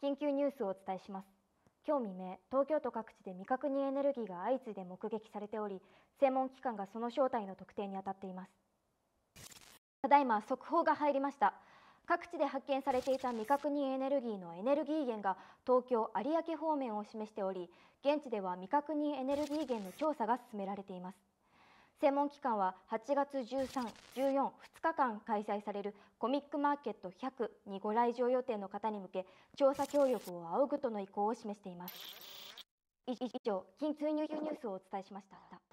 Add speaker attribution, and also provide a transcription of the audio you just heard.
Speaker 1: 緊急ニュースをお伝えします今日未明東京都各地で未確認エネルギーが相次いで目撃されており専門機関がその正体の特定に当たっていますただいま速報が入りました各地で発見されていた未確認エネルギーのエネルギー源が東京有明方面を示しており現地では未確認エネルギー源の調査が進められています専門機関は8月13、14、2日間開催されるコミックマーケット100にご来場予定の方に向け調査協力を仰ぐとの意向を示しています以上緊急ニュースをお伝えしました